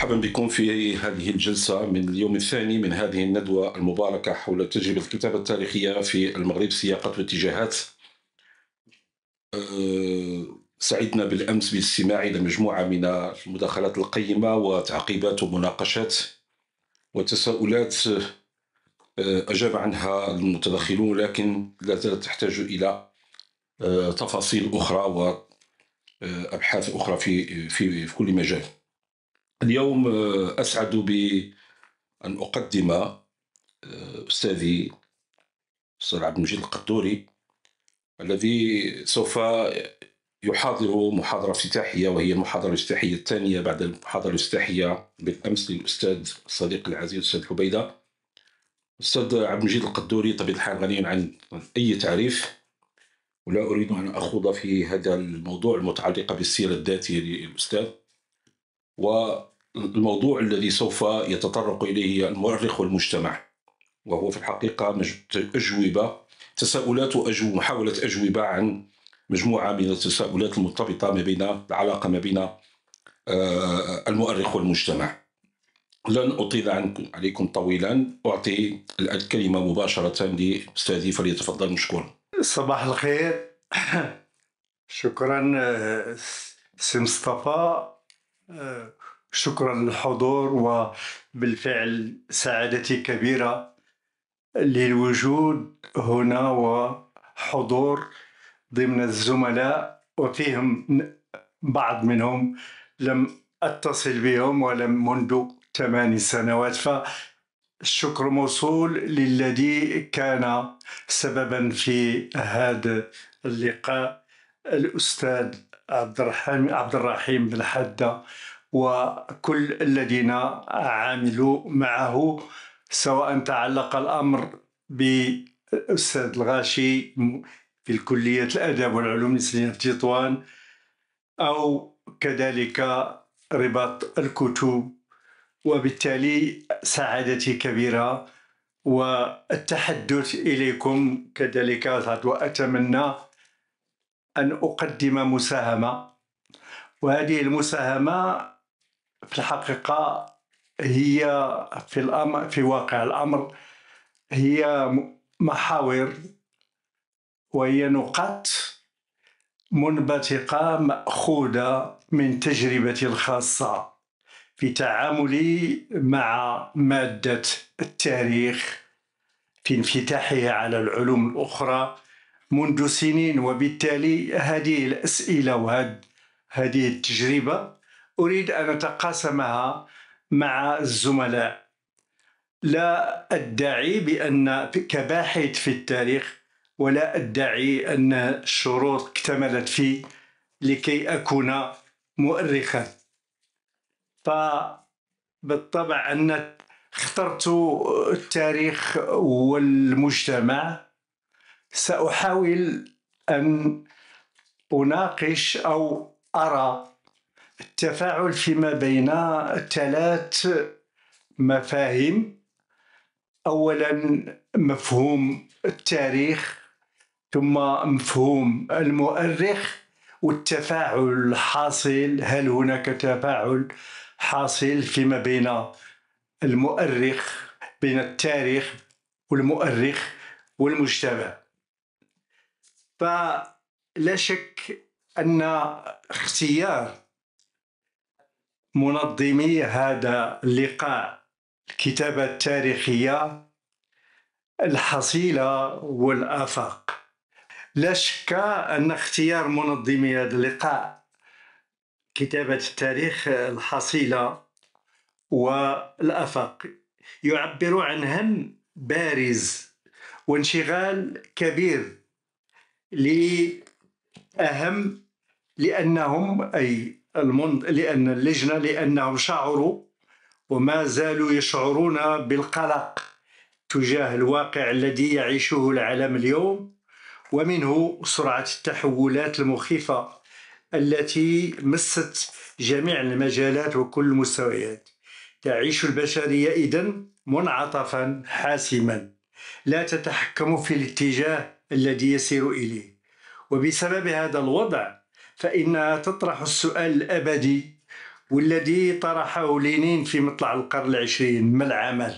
مرحبا بكم في هذه الجلسة من اليوم الثاني من هذه الندوة المباركة حول تجربة الكتابة التاريخية في المغرب سياقات واتجاهات أه، سعدنا بالأمس بالاستماع إلى مجموعة من المداخلات القيمة وتعقيبات ومناقشات وتساؤلات أه، أجاب عنها المتدخلون لكن لا زالت تحتاج إلى أه، تفاصيل أخرى وأبحاث أخرى في في, في كل مجال. اليوم آه، أسعد بأن أقدم آه، أستاذي استاذ عبد المجيد القدوري الذي سوف يحاضر محاضرة افتتاحية وهي المحاضرة الافتتاحية الثانية بعد المحاضرة الافتتاحية بالأمس للأستاذ الصديق العزيز الأستاذ حبيدة استاذ عبد المجيد القدوري طبيعة الحال غني عن أي تعريف ولا أريد أن أخوض في هذا الموضوع المتعلقة بالسيرة الذاتية للأستاذ و الموضوع الذي سوف يتطرق إليه المؤرخ والمجتمع وهو في الحقيقة أجوبة تساؤلات وأجوبة محاولة أجوبة عن مجموعة من التساؤلات المرتبطة ما بين العلاقة ما بين آه، المؤرخ والمجتمع لن أطيل عليكم طويلا أعطي الكلمة مباشرة لأستاذي فليتفضل مشكور صباح الخير شكرا آه، سي مصطفى آه، شكرا للحضور وبالفعل سعادتي كبيرة للوجود هنا وحضور ضمن الزملاء وفيهم بعض منهم لم أتصل بهم ولم منذ ثماني سنوات فالشكر موصول للذي كان سببا في هذا اللقاء الأستاذ عبد الرحيم عبد الرحيم بن حده وكل الذين عملوا معه سواء تعلق الأمر بالأستاذ الغاشي في كليه الاداب والعلوم الاسلاميه في تطوان أو كذلك رباط الكتب وبالتالي سعادتي كبيرة والتحدث إليكم كذلك وأتمنى أن أقدم مساهمة وهذه المساهمة في الحقيقة هي في الأمر في واقع الأمر هي محاور وهي نقاط منبثقة مأخوذة من تجربتي الخاصة في تعاملي مع مادة التاريخ في انفتاحها على العلوم الأخرى منذ سنين وبالتالي هذه الأسئلة وهذه التجربة اريد ان اتقاسمها مع الزملاء لا ادعي بان كباحث في التاريخ ولا ادعي ان الشروط اكتملت في لكي اكون مؤرخا فبالطبع ان اخترت التاريخ والمجتمع ساحاول ان اناقش او ارى التفاعل فيما بين ثلاث مفاهيم اولا مفهوم التاريخ ثم مفهوم المؤرخ والتفاعل الحاصل هل هناك تفاعل حاصل فيما بين المؤرخ بين التاريخ والمؤرخ والمجتمع فلا شك ان اختيار منظمي هذا اللقاء الكتابة التاريخية الحصيلة والآفاق لا شك أن اختيار منظمي هذا اللقاء كتابة التاريخ الحصيلة والآفاق يعبر عن هم بارز وانشغال كبير لأهم لأنهم أي المنط... لأن اللجنة لأنهم شعروا وما زالوا يشعرون بالقلق تجاه الواقع الذي يعيشه العالم اليوم ومنه سرعة التحولات المخيفة التي مست جميع المجالات وكل المستويات تعيش البشرية إذن منعطفا حاسما لا تتحكم في الاتجاه الذي يسير إليه وبسبب هذا الوضع فإنها تطرح السؤال الأبدي والذي طرحه لينين في مطلع القرن العشرين ما العمل؟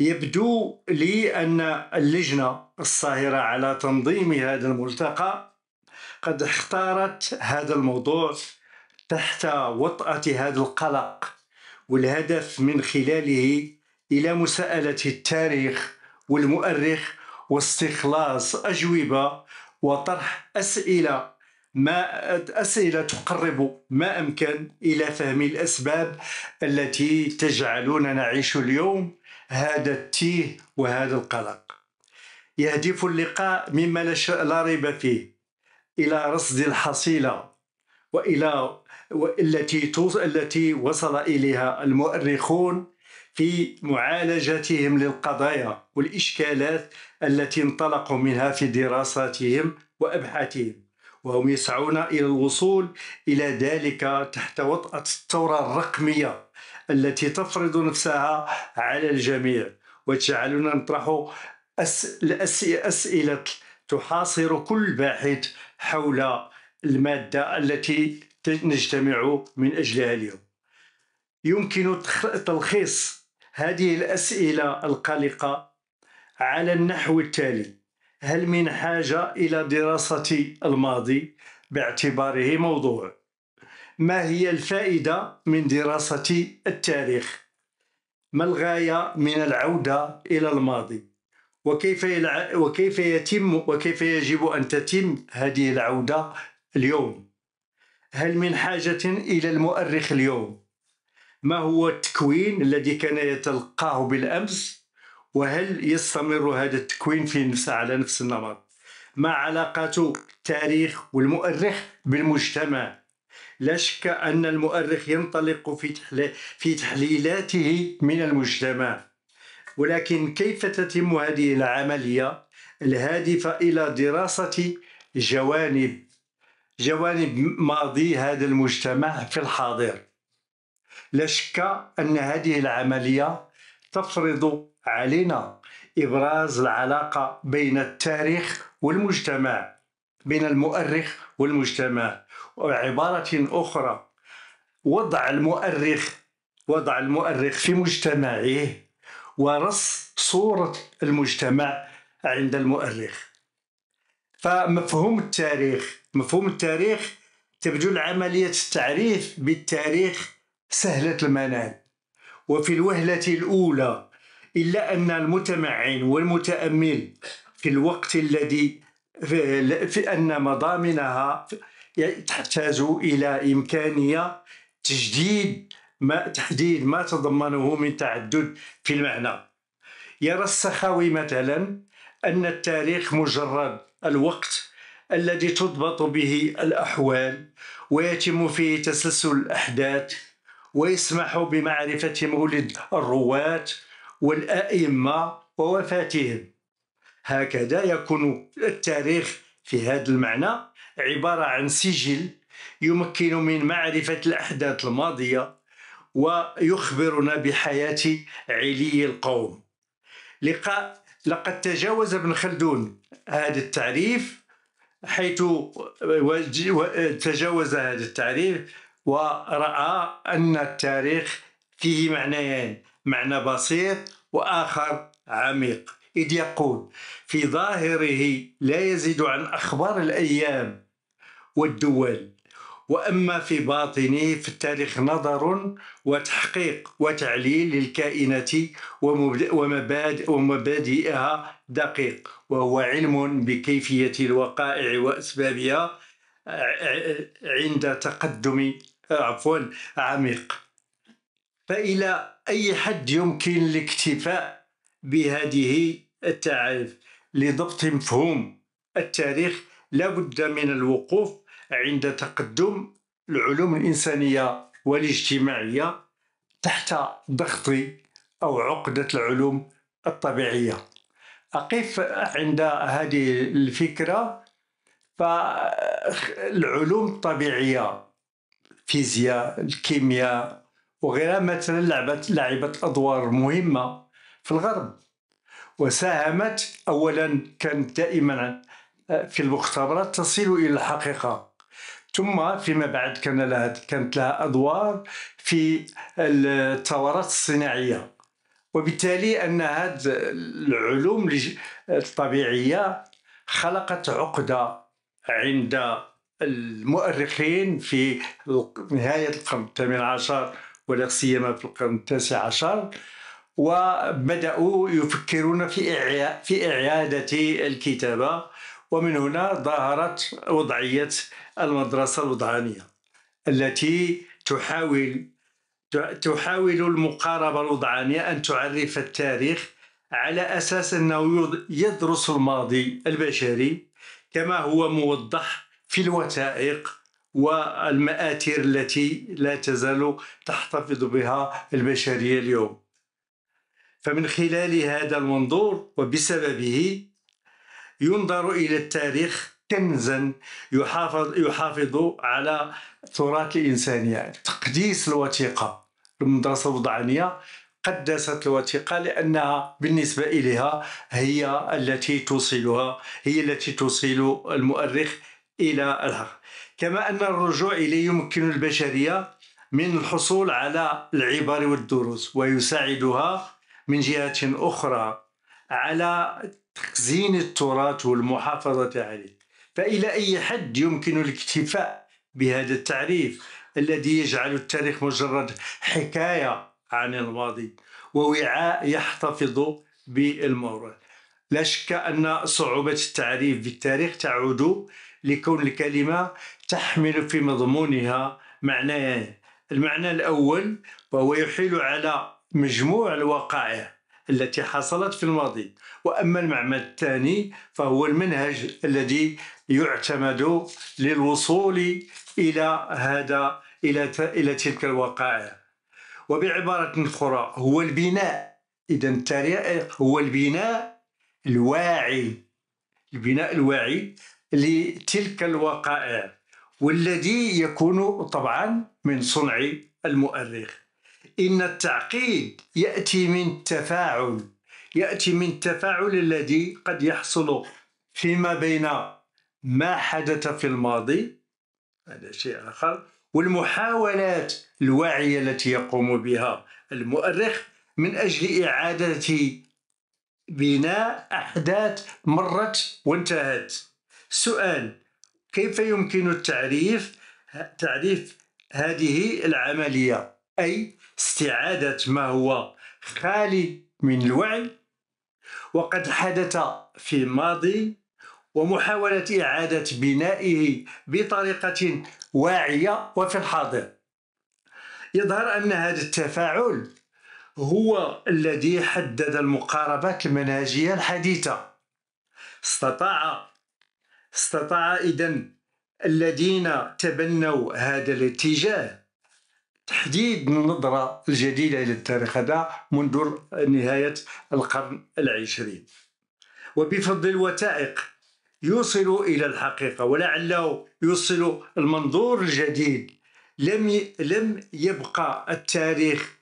يبدو لي أن اللجنة الصاهرة على تنظيم هذا الملتقى قد اختارت هذا الموضوع تحت وطأة هذا القلق والهدف من خلاله إلى مساءلة التاريخ والمؤرخ واستخلاص أجوبة وطرح أسئلة ما أسئلة تقرب ما أمكن إلى فهم الأسباب التي تجعلنا نعيش اليوم هذا التيه وهذا القلق يهدف اللقاء مما لا ريب فيه إلى رصد الحصيلة وإلى التي التي وصل إليها المؤرخون في معالجتهم للقضايا والإشكالات التي انطلقوا منها في دراساتهم وأبحاثهم وهم يسعون إلى الوصول إلى ذلك تحت وطأة الثورة الرقمية التي تفرض نفسها على الجميع وتجعلنا نطرح أسئلة تحاصر كل باحث حول المادة التي نجتمع من أجلها اليوم يمكن تلخيص هذه الأسئلة القلقة على النحو التالي هل من حاجة إلى دراسة الماضي باعتباره موضوع؟ ما هي الفائدة من دراسة التاريخ؟ ما الغاية من العودة إلى الماضي؟ وكيف يلع... وكيف يتم وكيف يجب أن تتم هذه العودة اليوم؟ هل من حاجة إلى المؤرخ اليوم؟ ما هو التكوين الذي كان يتلقاه بالأمس؟ وهل يستمر هذا التكوين في نفسه على نفس النمط ما علاقة التاريخ والمؤرخ بالمجتمع لا شك أن المؤرخ ينطلق في, في تحليلاته من المجتمع ولكن كيف تتم هذه العملية الهادفة إلى دراسة جوانب جوانب ماضي هذا المجتمع في الحاضر لا شك أن هذه العملية تفرض علينا إبراز العلاقة بين التاريخ والمجتمع بين المؤرخ والمجتمع وعبارة أخرى وضع المؤرخ وضع المؤرخ في مجتمعه ورص صورة المجتمع عند المؤرخ فمفهوم التاريخ مفهوم التاريخ تبدو عملية التعريف بالتاريخ سهلة المنال وفي الوهلة الأولى إلا أن المتمعن والمتأمل في الوقت الذي في, أن مضامنها تحتاج إلى إمكانية تجديد ما تحديد ما تضمنه من تعدد في المعنى يرى السخاوي مثلا أن التاريخ مجرد الوقت الذي تضبط به الأحوال ويتم فيه تسلسل الأحداث ويسمح بمعرفة مولد الرواة والأئمة ووفاتهم هكذا يكون التاريخ في هذا المعنى عبارة عن سجل يمكن من معرفة الأحداث الماضية ويخبرنا بحياة علي القوم لقاء لقد تجاوز ابن خلدون هذا التعريف حيث تجاوز هذا التعريف ورأى أن التاريخ فيه معنيان معنى بسيط واخر عميق اذ يقول في ظاهره لا يزيد عن اخبار الايام والدول واما في باطنه في التاريخ نظر وتحقيق وتعليل للكائنات ومبادئ ومبادئها دقيق وهو علم بكيفيه الوقائع واسبابها عند تقدم عفوا عميق فإلى أي حد يمكن الاكتفاء بهذه التعريف لضبط مفهوم التاريخ لا بد من الوقوف عند تقدم العلوم الإنسانية والاجتماعية تحت ضغط أو عقدة العلوم الطبيعية أقف عند هذه الفكرة فالعلوم الطبيعية الفيزياء الكيمياء وغيرها مثلا لعبت لعبت أدوار مهمة في الغرب وساهمت أولا كانت دائما آه، في المختبرات تصل إلى الحقيقة ثم فيما بعد كان لها كانت لها أدوار في الثورات الصناعية وبالتالي أن هذه العلوم الطبيعية خلقت عقدة عند المؤرخين في نهاية القرن الثامن عشر ولا سيما في القرن التاسع عشر وبداوا يفكرون في إعي... في اعاده الكتابه ومن هنا ظهرت وضعيه المدرسه الوضعانيه التي تحاول تحاول المقاربه الوضعانيه ان تعرف التاريخ على اساس انه يدرس الماضي البشري كما هو موضح في الوثائق والمآثير التي لا تزال تحتفظ بها البشرية اليوم فمن خلال هذا المنظور وبسببه ينظر إلى التاريخ كنزا يحافظ يحافظ على تراث الإنسانية يعني تقديس الوثيقة المدرسة الوضعانية قدست الوثيقة لأنها بالنسبة إليها هي التي توصلها هي التي توصل المؤرخ إلى الحق كما أن الرجوع إليه يمكن البشرية من الحصول على العبر والدروس ويساعدها من جهة أخرى على تخزين التراث والمحافظة عليه فإلى أي حد يمكن الاكتفاء بهذا التعريف الذي يجعل التاريخ مجرد حكاية عن الماضي ووعاء يحتفظ بالموروث لا شك أن صعوبة التعريف بالتاريخ تعود لكون الكلمة تحمل في مضمونها معنيين المعنى الأول وهو يحيل على مجموع الوقائع التي حصلت في الماضي وأما المعنى الثاني فهو المنهج الذي يعتمد للوصول إلى هذا إلى إلى تلك الوقائع وبعبارة أخرى هو البناء إذا التاريخ هو البناء الواعي البناء الواعي لتلك الوقائع والذي يكون طبعا من صنع المؤرخ إن التعقيد يأتي من تفاعل يأتي من التفاعل الذي قد يحصل فيما بين ما حدث في الماضي هذا شيء آخر والمحاولات الواعية التي يقوم بها المؤرخ من أجل إعادة بناء أحداث مرت وانتهت سؤال كيف يمكن التعريف تعريف هذه العملية أي استعادة ما هو خالي من الوعي وقد حدث في الماضي ومحاولة إعادة بنائه بطريقة واعية وفي الحاضر يظهر أن هذا التفاعل هو الذي حدد المقاربات المنهجية الحديثة استطاع استطاع إذا الذين تبنوا هذا الاتجاه تحديد النظرة الجديدة إلى التاريخ هذا منذ نهاية القرن العشرين وبفضل الوثائق يوصل إلى الحقيقة ولعله يوصل المنظور الجديد لم لم يبقى التاريخ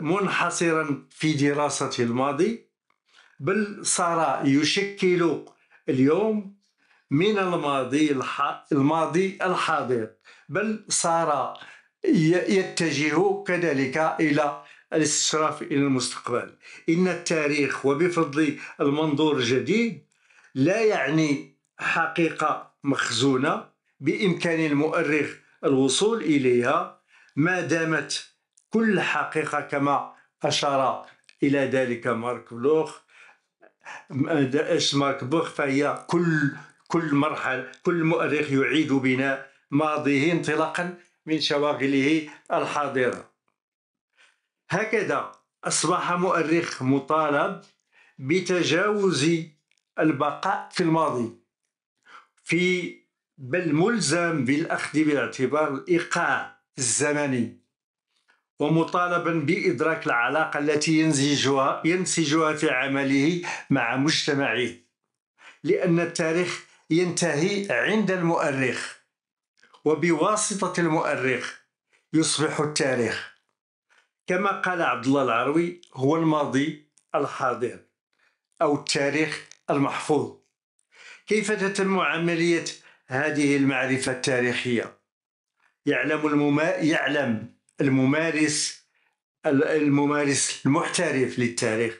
منحصرا في دراسة الماضي بل صار يشكل اليوم من الماضي الماضي الحاضر بل صار يتجه كذلك الى الاستشراف الى المستقبل ان التاريخ وبفضل المنظور الجديد لا يعني حقيقه مخزونه بامكان المؤرخ الوصول اليها ما دامت كل حقيقه كما اشار الى ذلك مارك بلوخ مارك بلوخ فهي كل كل مرحل كل مؤرخ يعيد بناء ماضيه انطلاقا من شواغله الحاضرة هكذا أصبح مؤرخ مطالب بتجاوز البقاء في الماضي في بل ملزم بالأخذ بالاعتبار الإيقاع الزمني ومطالبا بإدراك العلاقة التي ينسجها ينسجها في عمله مع مجتمعه لأن التاريخ ينتهي عند المؤرخ وبواسطة المؤرخ يصبح التاريخ كما قال عبد الله العروي هو الماضي الحاضر أو التاريخ المحفوظ كيف تتم عملية هذه المعرفة التاريخية يعلم المما... يعلم الممارس الممارس المحترف للتاريخ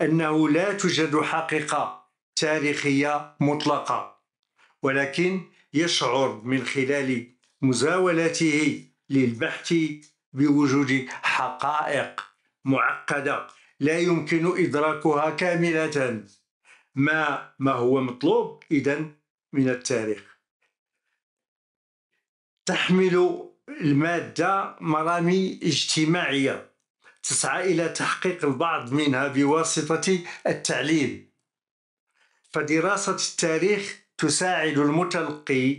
أنه لا توجد حقيقة تاريخية مطلقة ولكن يشعر من خلال مزاولته للبحث بوجود حقائق معقده لا يمكن ادراكها كامله ما ما هو مطلوب اذا من التاريخ تحمل الماده مرامي اجتماعيه تسعى الى تحقيق البعض منها بواسطه التعليم فدراسه التاريخ تساعد المتلقي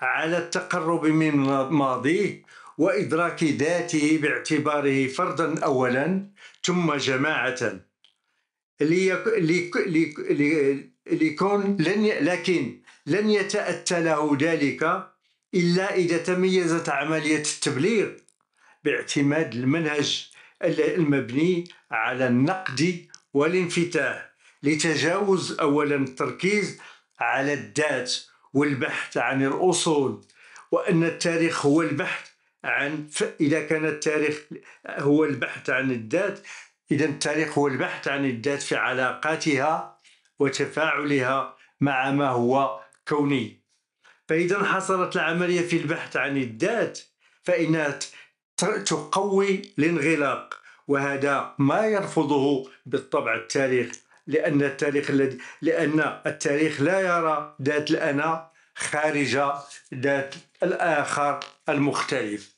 على التقرب من ماضيه وإدراك ذاته باعتباره فردا أولا ثم جماعة ليك ليك ليك ليكون لن لكن لن يتأتى له ذلك إلا إذا تميزت عملية التبليغ باعتماد المنهج المبني على النقد والانفتاح لتجاوز أولا التركيز على الذات والبحث عن الأصول وأن التاريخ هو البحث عن إذا كان التاريخ هو البحث عن الذات إذا التاريخ هو البحث عن الذات في علاقاتها وتفاعلها مع ما هو كوني فإذا انحصرت العملية في البحث عن الذات فإنها تقوي الانغلاق وهذا ما يرفضه بالطبع التاريخ لأن التاريخ الذي لأن التاريخ لا يرى ذات الأنا خارج ذات الآخر المختلف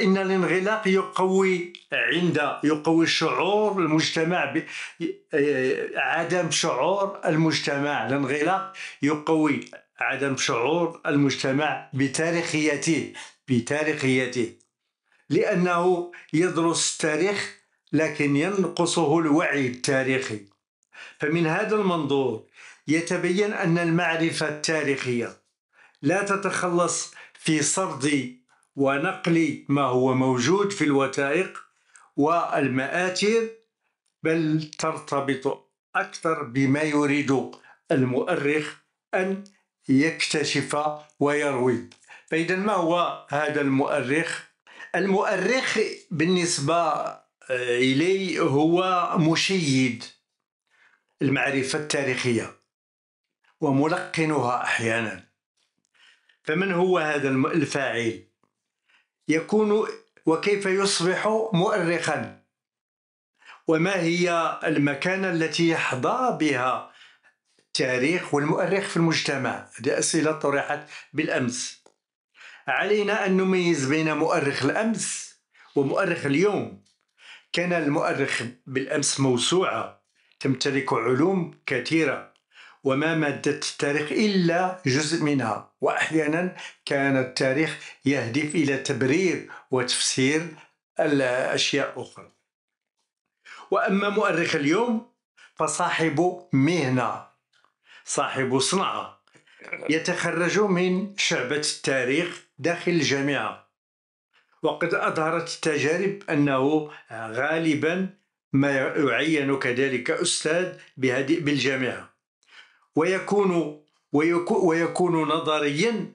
إن الانغلاق يقوي عند يقوي الشعور المجتمع ب... عدم شعور المجتمع الانغلاق يقوي عدم شعور المجتمع بتاريخيته بتاريخيته لأنه يدرس التاريخ لكن ينقصه الوعي التاريخي فمن هذا المنظور يتبين أن المعرفة التاريخية لا تتخلص في سرد ونقل ما هو موجود في الوثائق والمآثر بل ترتبط أكثر بما يريد المؤرخ أن يكتشف ويروي فإذا ما هو هذا المؤرخ؟ المؤرخ بالنسبة آه، إلي هو مشيد المعرفة التاريخية وملقنها أحيانا فمن هو هذا الفاعل يكون وكيف يصبح مؤرخا وما هي المكانة التي يحظى بها التاريخ والمؤرخ في المجتمع هذه أسئلة طرحت بالأمس علينا أن نميز بين مؤرخ الأمس ومؤرخ اليوم كان المؤرخ بالأمس موسوعة تمتلك علوم كثيرة وما مادة التاريخ إلا جزء منها وأحيانا كان التاريخ يهدف إلى تبرير وتفسير الأشياء أخرى وأما مؤرخ اليوم فصاحب مهنة صاحب صنعة يتخرج من شعبة التاريخ داخل الجامعة وقد أظهرت التجارب أنه غالبا ما يعين كذلك أستاذ بهذه بالجامعة ويكون ويكون نظريا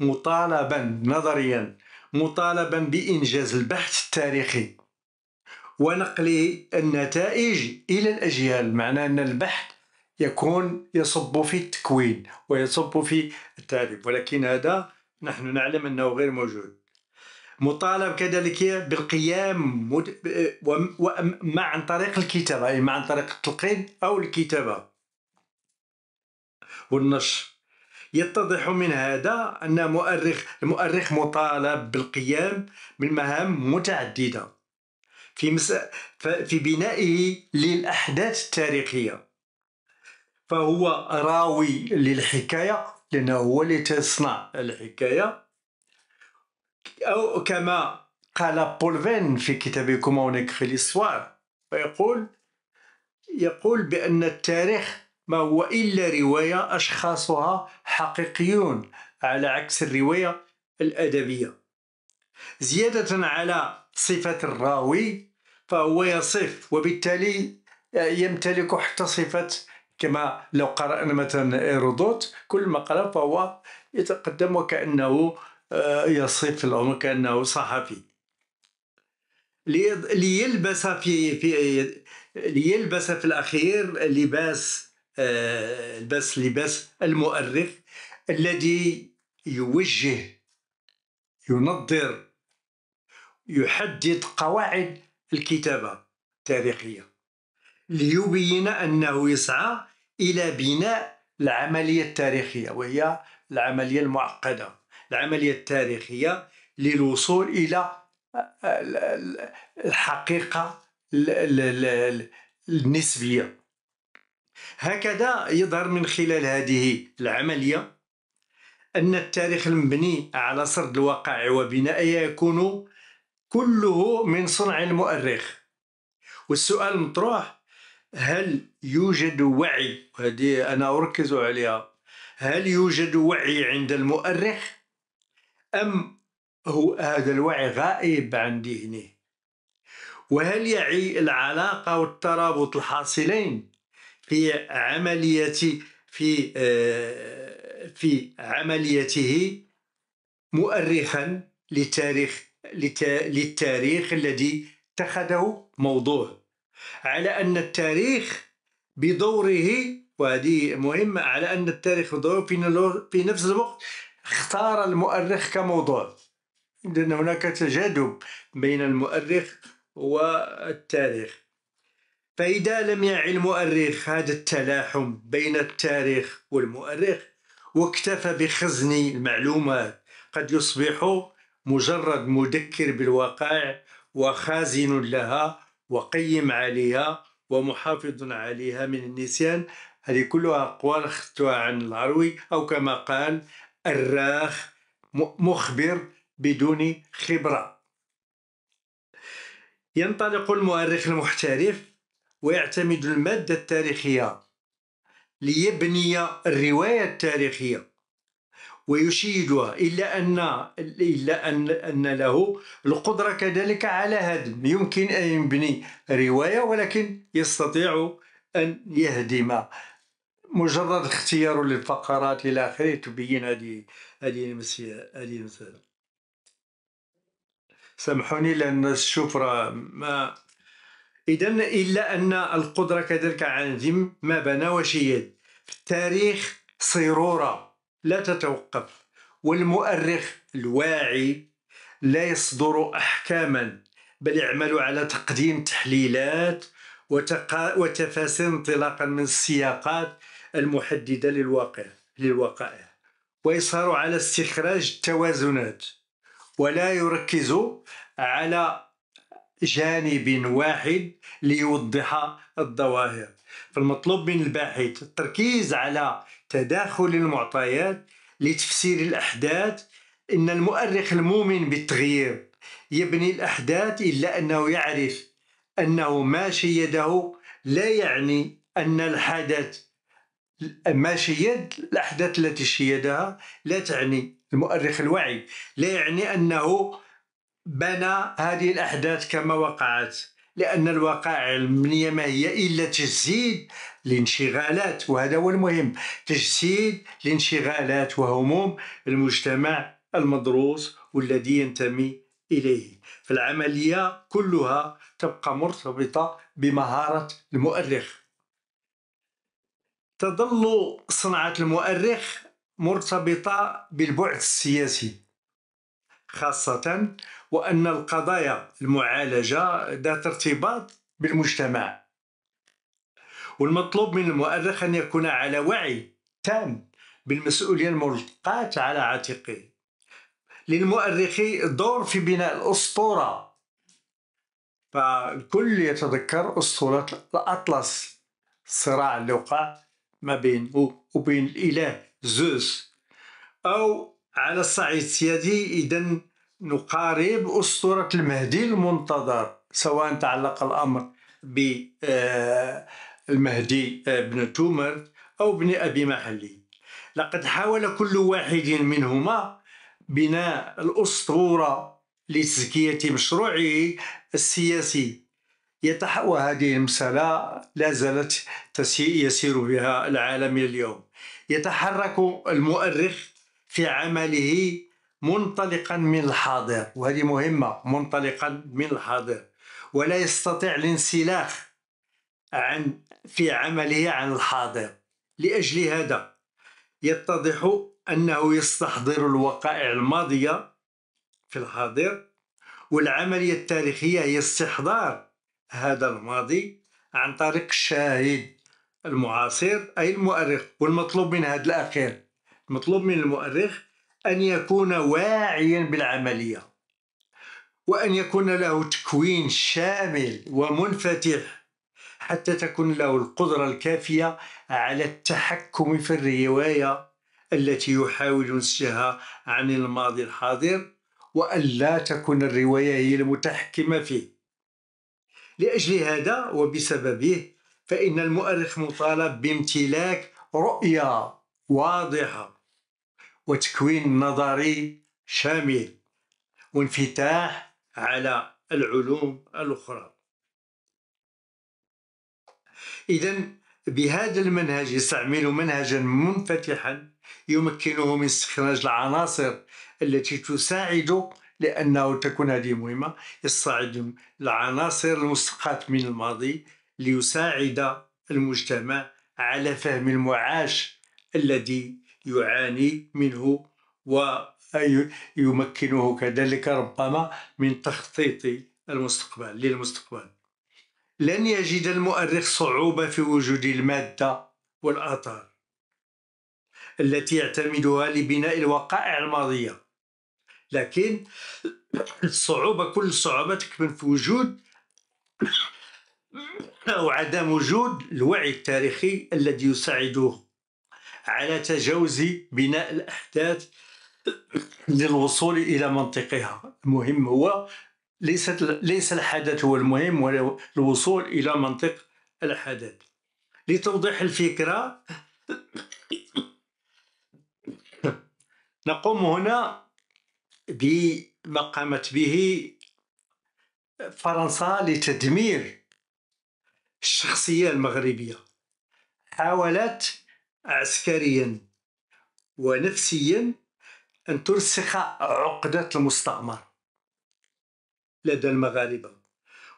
مطالبا نظريا مطالبا بإنجاز البحث التاريخي ونقل النتائج إلى الأجيال معنى أن البحث يكون يصب في التكوين ويصب في التعريف ولكن هذا نحن نعلم أنه غير موجود مطالب كذلك بالقيام ما عن طريق الكتابة اي ما عن طريق التلقين أو الكتابة والنشر يتضح من هذا أن مؤرخ المؤرخ مطالب بالقيام مهام متعددة في مس... في بنائه للأحداث التاريخية فهو راوي للحكاية لأنه هو اللي تصنع الحكاية أو كما قال بول فين في كتابه كومون ونكري ليستوار ويقول يقول بأن التاريخ ما هو إلا رواية أشخاصها حقيقيون على عكس الرواية الأدبية زيادة على صفة الراوي فهو يصف وبالتالي آه، يمتلك حتى صفة كما لو قرأنا مثلا إيرودوت كل ما قرأ فهو يتقدم وكأنه آه، يصف العمر كأنه صحفي ليلبس في, في ليلبس في الأخير لباس آه، لباس لباس المؤرخ الذي يوجه ينظر يحدد قواعد الكتابة التاريخية ليبين أنه يسعى إلى بناء العملية التاريخية وهي العملية المعقدة العملية التاريخية للوصول إلى آه، آه، الحقيقة النسبية هكذا يظهر من خلال هذه العملية أن التاريخ المبني على سرد الواقع وبنائه يكون كله من صنع المؤرخ والسؤال المطروح هل يوجد وعي هذه أنا أركز عليها هل يوجد وعي عند المؤرخ أم هو هذا الوعي غائب عن ذهنه وهل يعي العلاقة والترابط الحاصلين في عملية في آه، في عمليته مؤرخا لتاريخ للتاريخ الذي اتخذه موضوع على أن التاريخ بدوره وهذه مهمة على أن التاريخ بدوره في نفس الوقت اختار المؤرخ كموضوع لأن هناك تجاذب بين المؤرخ والتاريخ فإذا لم يعي المؤرخ هذا التلاحم بين التاريخ والمؤرخ واكتفى بخزن المعلومات قد يصبح مجرد مذكر بالوقائع وخازن لها وقيم عليها ومحافظ عليها من النسيان هذه كلها أقوال أخذتها عن العروي أو كما قال الراخ مخبر بدون خبرة ينطلق المؤرخ المحترف ويعتمد المادة التاريخية ليبني الرواية التاريخية ويشيدها إلا أن إلا أن أن له القدرة كذلك على هدم يمكن أن يبني رواية ولكن يستطيع أن يهدم مجرد اختيار للفقرات الى اخره تبين هذه هذه المسيره هذه المساله سامحوني لان الناس راه ما اذا الا ان القدره كذلك عندهم ما وشي يد في التاريخ صيروره لا تتوقف والمؤرخ الواعي لا يصدر احكاما بل يعمل على تقديم تحليلات وتقا... وتفاسير انطلاقا من السياقات المحددة للواقع للوقائع ويسهر على استخراج التوازنات ولا يركز على جانب واحد ليوضح الظواهر فالمطلوب من الباحث التركيز على تداخل المعطيات لتفسير الأحداث إن المؤرخ المؤمن بالتغيير يبني الأحداث إلا أنه يعرف أنه ما شيده لا يعني أن الحدث شيد الأحداث التي شيدها لا تعني المؤرخ الوعي لا يعني أنه بنى هذه الأحداث كما وقعت لأن الوقائع المبنيه ما هي إلا تجسيد لانشغالات وهذا هو المهم تجسيد لانشغالات وهموم المجتمع المدروس والذي ينتمي إليه فالعملية كلها تبقى مرتبطة بمهارة المؤرخ تظل صنعة المؤرخ مرتبطة بالبعد السياسي خاصة وأن القضايا المعالجة ذات ارتباط بالمجتمع والمطلوب من المؤرخ أن يكون على وعي تام بالمسؤولية الملقاة على عاتقه للمؤرخ دور في بناء الأسطورة فالكل يتذكر أسطورة الأطلس صراع وقع ما بينه وبين الإله زوس أو على الصعيد السيادي إذا نقارب أسطورة المهدي المنتظر سواء تعلق الأمر ب آه، المهدي آه، بن تومر أو بن أبي محلي لقد حاول كل واحد منهما بناء الأسطورة لتزكية مشروعه السياسي يتح... وهذه المسألة لا زالت تسي... يسير بها العالم اليوم يتحرك المؤرخ في عمله منطلقا من الحاضر وهذه مهمة منطلقا من الحاضر ولا يستطيع الانسلاخ عن في عمله عن الحاضر لأجل هذا يتضح أنه يستحضر الوقائع الماضية في الحاضر والعملية التاريخية هي استحضار هذا الماضي عن طريق الشاهد المعاصر أي المؤرخ والمطلوب من هذا الأخير المطلوب من المؤرخ أن يكون واعيا بالعملية وأن يكون له تكوين شامل ومنفتح حتى تكون له القدرة الكافية على التحكم في الرواية التي يحاول نسجها عن الماضي الحاضر لا تكون الرواية هي المتحكمة فيه لأجل هذا وبسببه فإن المؤرخ مطالب بامتلاك رؤية واضحة وتكوين نظري شامل وانفتاح على العلوم الأخرى إذا بهذا المنهج يستعمل منهجا منفتحا يمكنه من استخراج العناصر التي تساعد لأنه تكون هذه مهمة يصعد العناصر المستقاة من الماضي ليساعد المجتمع على فهم المعاش الذي يعاني منه ويمكنه كذلك ربما من تخطيط المستقبل للمستقبل لن يجد المؤرخ صعوبة في وجود المادة والآثار التي يعتمدها لبناء الوقائع الماضية لكن الصعوبة كل صعوباتك تكمن في وجود أو عدم وجود الوعي التاريخي الذي يساعده على تجاوز بناء الأحداث للوصول إلى منطقها المهم هو ليست ليس الحدث هو المهم ولا الوصول إلى منطق الحدث لتوضيح الفكرة نقوم هنا بما قامت به فرنسا لتدمير الشخصية المغربية حاولت عسكريا ونفسيا أن ترسخ عقدة المستعمر لدى المغاربة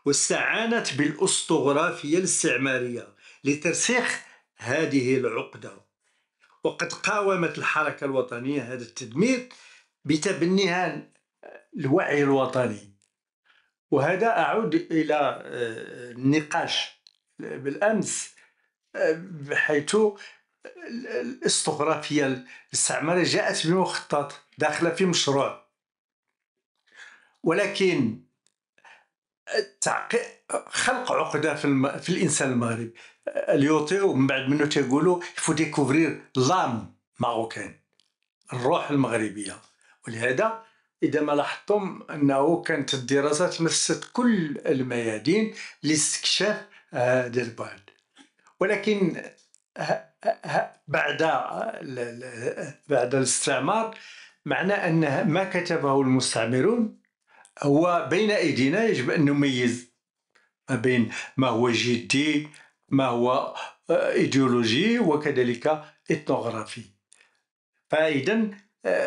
واستعانت بالأسطوغرافية الاستعمارية لترسيخ هذه العقدة وقد قاومت الحركة الوطنية هذا التدمير بتبنيها الوعي الوطني وهذا أعود إلى آه، النقاش بالأمس آه، حيث الاستغرافية الاستعمارية جاءت بمخطط داخلة في مشروع ولكن خلق عقده في, في الانسان المغربي اليوطي ومن بعد منه تيقولوا فو ديكوفرير لام ماروكان الروح المغربيه ولهذا اذا ما لاحظتم انه كانت الدراسات مست كل الميادين لاستكشاف هذا البعد ولكن بعد بعد الاستعمار معنى ان ما كتبه المستعمرون هو بين ايدينا يجب ان نميز ما بين ما هو جدي ما هو آه، ايديولوجي وكذلك اثنوغرافي فاذا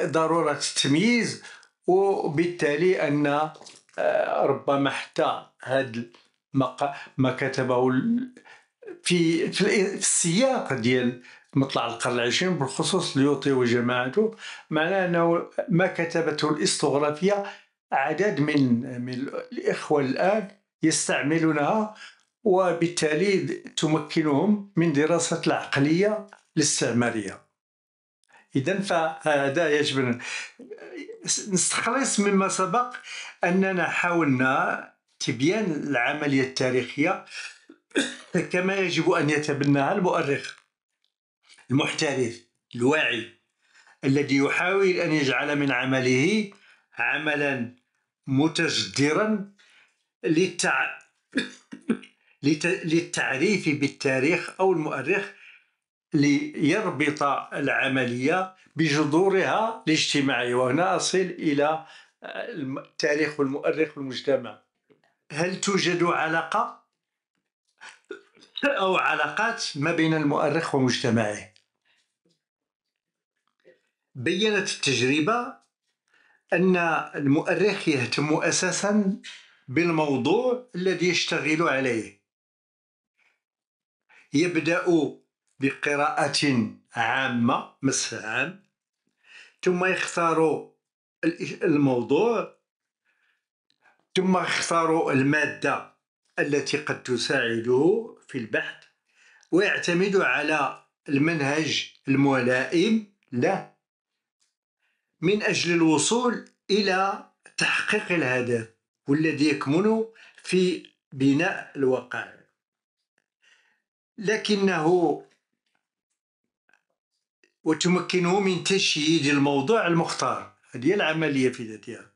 ضروره التمييز وبالتالي ان آه، ربما حتى هذا ما كتبه في في السياق ديال مطلع القرن العشرين بالخصوص ليوطي وجماعته معناه انه ما كتبته الاستغرافية عدد من من الاخوه الان يستعملونها وبالتالي تمكنهم من دراسه العقليه الاستعماريه اذا فهذا يجب نستخلص مما سبق اننا حاولنا تبيان العمليه التاريخيه كما يجب ان يتبناها المؤرخ المحترف الواعي الذي يحاول ان يجعل من عمله عملا متجدرا للتع... لت... للتعريف بالتاريخ او المؤرخ ليربط العملية بجذورها الاجتماعية وهنا أصل إلى التاريخ والمؤرخ والمجتمع هل توجد علاقة أو علاقات ما بين المؤرخ ومجتمعه بينت التجربة أن المؤرخ يهتم أساسا بالموضوع الذي يشتغل عليه يبدأ بقراءة عامة مسح عام ثم يختاروا الموضوع ثم يختاروا المادة التي قد تساعده في البحث ويعتمد على المنهج الملائم له من أجل الوصول إلى تحقيق الهدف والذي يكمن في بناء الواقع لكنه وتمكنه من تشييد الموضوع المختار هذه العملية في ذاتها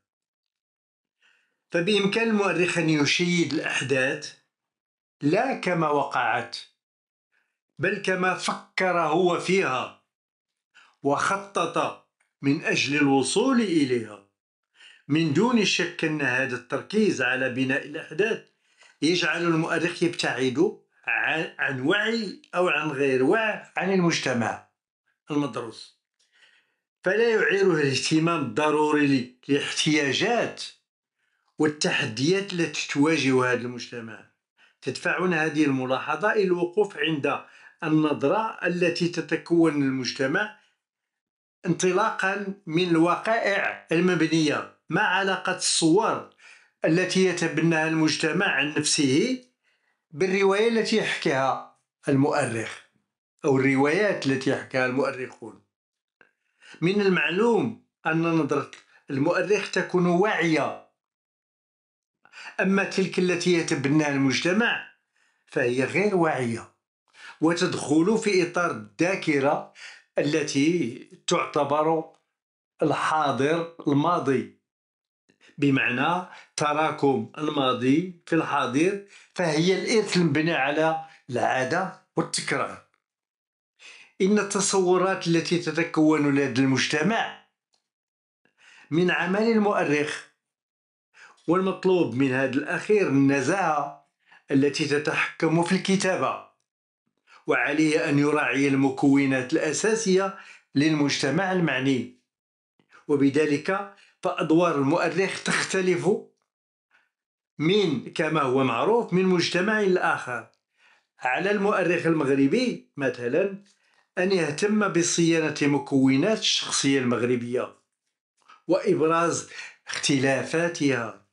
فبإمكان المؤرخ أن يشيد الأحداث لا كما وقعت بل كما فكر هو فيها وخطط من أجل الوصول إليها من دون شك أن هذا التركيز على بناء الأحداث يجعل المؤرخ يبتعد عن وعي أو عن غير وعي عن المجتمع المدروس فلا يعيره الاهتمام الضروري للاحتياجات والتحديات التي تواجه هذا المجتمع تدفعنا هذه الملاحظة إلى الوقوف عند النظرة التي تتكون المجتمع انطلاقا من الوقائع المبنية ما علاقة الصور التي يتبناها المجتمع عن نفسه بالرواية التي يحكيها المؤرخ أو الروايات التي يحكيها المؤرخون من المعلوم أن نظرة المؤرخ تكون واعية أما تلك التي يتبناها المجتمع فهي غير واعية وتدخل في إطار الذاكرة التي تعتبر الحاضر الماضي بمعنى تراكم الماضي في الحاضر فهي الإرث المبني على العادة والتكرار إن التصورات التي تتكون لدى المجتمع من عمل المؤرخ والمطلوب من هذا الأخير النزاهة التي تتحكم في الكتابة وعليه أن يراعي المكونات الأساسية للمجتمع المعني وبذلك فأدوار المؤرخ تختلف من كما هو معروف من مجتمع لآخر على المؤرخ المغربي مثلا أن يهتم بصيانة مكونات الشخصية المغربية وإبراز اختلافاتها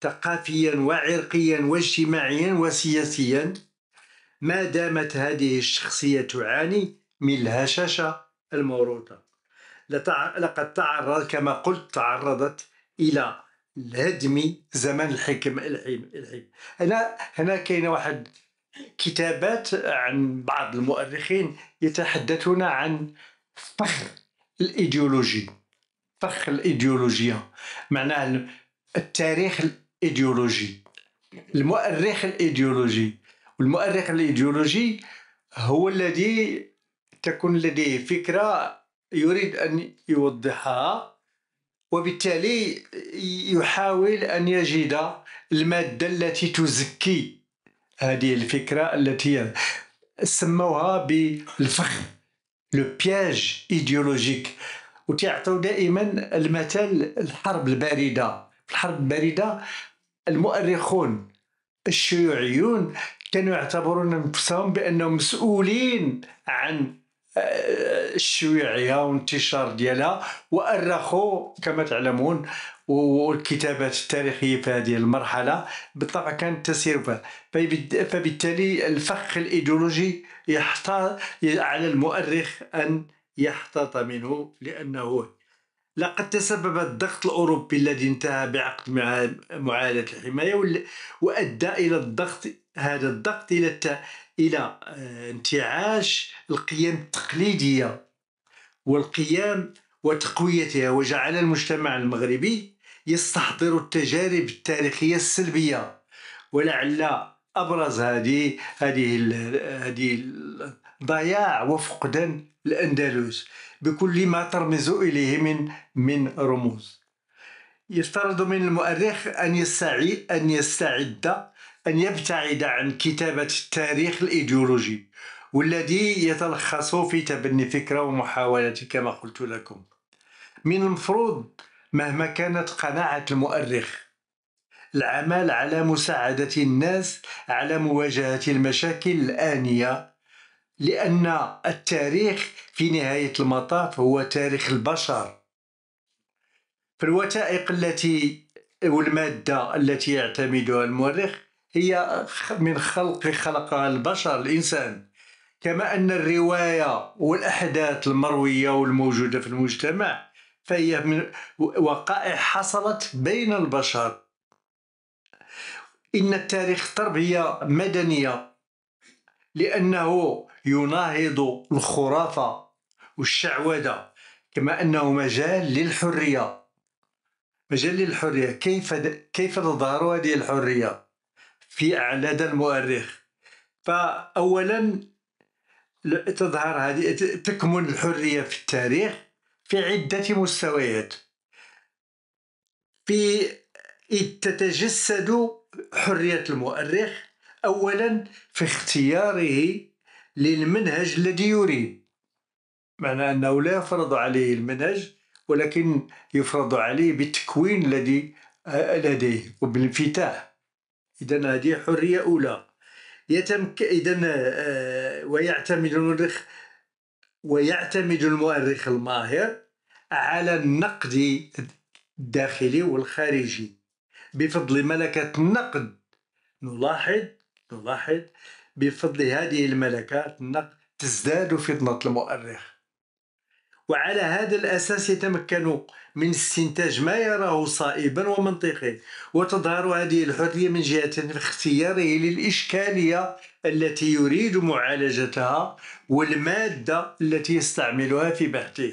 ثقافيا وعرقيا واجتماعيا وسياسيا ما دامت هذه الشخصية تعاني من الهشاشة الموروثة لقد تعرض كما قلت تعرضت إلى الهدم زمن الحكم الحين الحين هنا هنا كاينه واحد كتابات عن بعض المؤرخين يتحدثون عن فخ الايديولوجي فخ الايديولوجيا معناه التاريخ الايديولوجي المؤرخ الايديولوجي والمؤرخ الايديولوجي هو الذي تكون لديه فكره يريد ان يوضحها وبالتالي يحاول ان يجد الماده التي تزكي هذه الفكرة التي سموها بالفخ لو بياج ايديولوجيك وتعطوا دائما المثل الحرب الباردة في الحرب الباردة المؤرخون الشيوعيون كانوا يعتبرون انفسهم بانهم مسؤولين عن آه، الشيوعيه وانتشار ديالها وارخوا كما تعلمون والكتابات التاريخيه في هذه المرحله بالطبع كان تسير فبالتالي الفخ الايديولوجي يحتاط على المؤرخ ان يحتاط منه لانه لقد تسبب الضغط الاوروبي الذي انتهى بعقد معاهده الحمايه وادى الى الضغط هذا الضغط الى الى آه، انتعاش القيم التقليديه والقيام وتقويتها وجعل المجتمع المغربي يستحضر التجارب التاريخية السلبية ولعل أبرز هذه هذه هذه ضياع وفقدان الأندلس بكل ما ترمز إليه من من رموز يفترض من المؤرخ أن يستعيد أن يستعد أن يبتعد عن كتابة التاريخ الإيديولوجي والذي يتلخص في تبني فكرة ومحاولة كما قلت لكم من المفروض مهما كانت قناعة المؤرخ العمل على مساعدة الناس على مواجهة المشاكل الآنية لأن التاريخ في نهاية المطاف هو تاريخ البشر الوثائق التي والمادة التي يعتمدها المؤرخ هي من خلق خلقها البشر الإنسان كما أن الرواية والأحداث المروية والموجودة في المجتمع فهي من وقائع حصلت بين البشر إن التاريخ تربية مدنية لأنه يناهض الخرافة والشعوذة كما أنه مجال للحرية مجال للحرية كيف كيف تظهر هذه الحرية في لدى المؤرخ فأولا تظهر هذه تكمن الحرية في التاريخ في عدة مستويات في إذ تتجسد حرية المؤرخ أولا في اختياره للمنهج الذي يريد معنى أنه لا يفرض عليه المنهج ولكن يفرض عليه بالتكوين الذي آه، لديه وبالانفتاح إذا هذه حرية أولى يتم إذا آه، ويعتمد المؤرخ ويعتمد المؤرخ الماهر على النقد الداخلي والخارجي بفضل ملكة النقد نلاحظ نلاحظ بفضل هذه الملكات النقد تزداد فطنة المؤرخ وعلى هذا الأساس يتمكن من استنتاج ما يراه صائبا ومنطقي وتظهر هذه الحرية من جهة في اختياره للإشكالية التي يريد معالجتها والمادة التي يستعملها في بحثه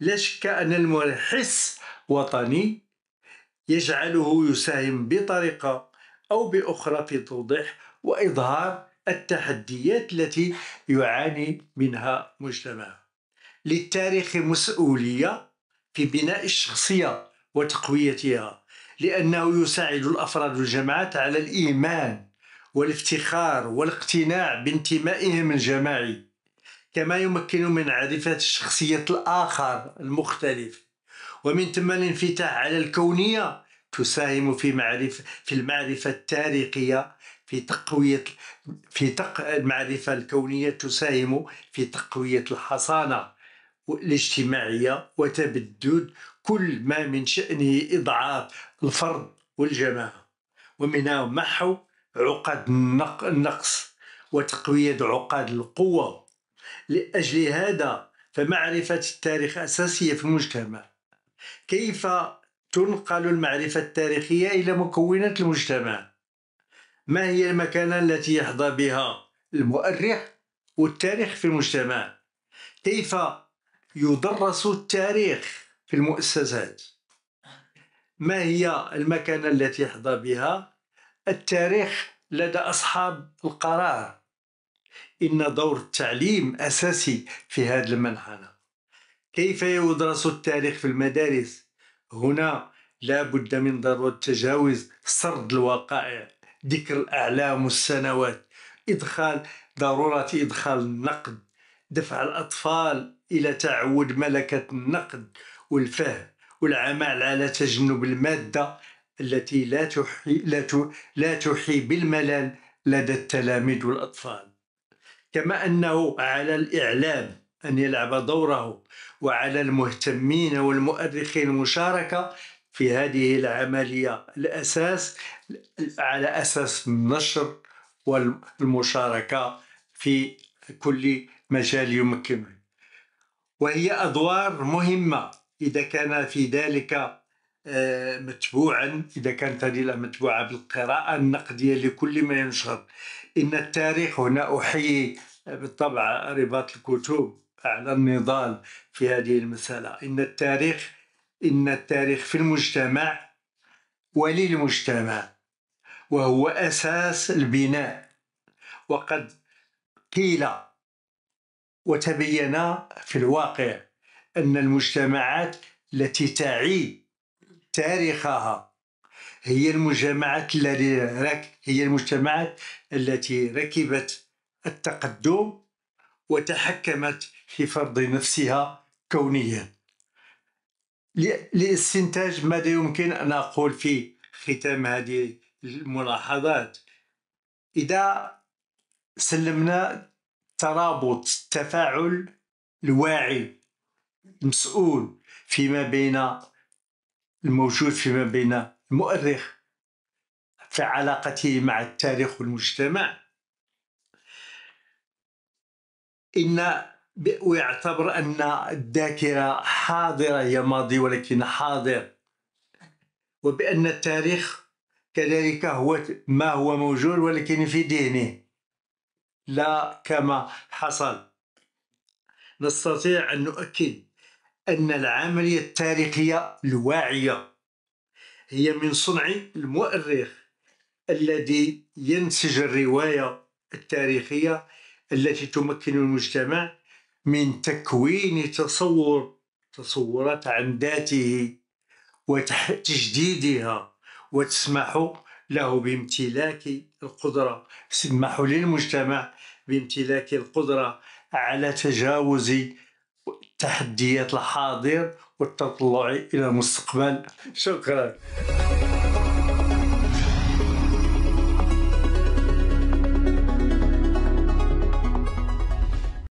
لا شك أن الملحس وطني يجعله يساهم بطريقة أو بأخرى في توضيح وإظهار التحديات التي يعاني منها مجتمعه للتاريخ مسؤولية في بناء الشخصية وتقويتها لأنه يساعد الأفراد والجماعات على الإيمان والافتخار والاقتناع بانتمائهم الجماعي كما يمكن من معرفة شخصية الآخر المختلف ومن ثم الانفتاح على الكونية تساهم في معرفة في المعرفة التاريخية في تقوية في تق... المعرفة الكونية تساهم في تقوية الحصانة الاجتماعية وتبدد كل ما من شأنه إضعاف الفرد والجماعة ومنها محو عقد النقص وتقوية عقد القوة لأجل هذا فمعرفة التاريخ أساسية في المجتمع كيف تنقل المعرفة التاريخية إلى مكونات المجتمع ما هي المكانة التي يحظى بها المؤرخ والتاريخ في المجتمع كيف يدرس التاريخ في المؤسسات ما هي المكانة التي يحظى بها التاريخ لدى أصحاب القرار إن دور التعليم أساسي في هذا المنحنى كيف يدرس التاريخ في المدارس هنا لا بد من ضرورة تجاوز سرد الوقائع ذكر الأعلام والسنوات إدخال ضرورة إدخال النقد دفع الأطفال الى تعود ملكه النقد والفهم والعمل على تجنب الماده التي لا تحي لا, لا تحي بالملل لدى التلاميذ والاطفال كما انه على الاعلام ان يلعب دوره وعلى المهتمين والمؤرخين المشاركه في هذه العمليه الاساس على اساس النشر والمشاركه في كل مجال يمكنه وهي أدوار مهمة إذا كان في ذلك آه، متبوعا إذا كانت هذه متبوعة بالقراءة النقدية لكل ما ينشر إن التاريخ هنا أحيي بالطبع رباط الكتب على النضال في هذه المسألة إن التاريخ إن التاريخ في المجتمع وللمجتمع وهو أساس البناء وقد قيل وتبين في الواقع أن المجتمعات التي تعي تاريخها هي المجتمعات التي هي المجتمعات التي ركبت التقدم وتحكمت في فرض نفسها كونيا لاستنتاج ماذا يمكن أن أقول في ختام هذه الملاحظات إذا سلمنا ترابط التفاعل الواعي المسؤول فيما بين الموجود فيما بين المؤرخ في علاقته مع التاريخ والمجتمع إن ويعتبر أن الذاكرة حاضرة هي ماضي ولكن حاضر وبأن التاريخ كذلك هو ما هو موجود ولكن في ذهنه لا كما حصل نستطيع أن نؤكد أن العملية التاريخية الواعية هي من صنع المؤرخ الذي ينسج الرواية التاريخية التي تمكن المجتمع من تكوين تصور تصورات عن ذاته وتجديدها وتسمح له بامتلاك القدرة تسمح للمجتمع بامتلاك القدرة على تجاوز تحديات الحاضر والتطلع إلى المستقبل شكرا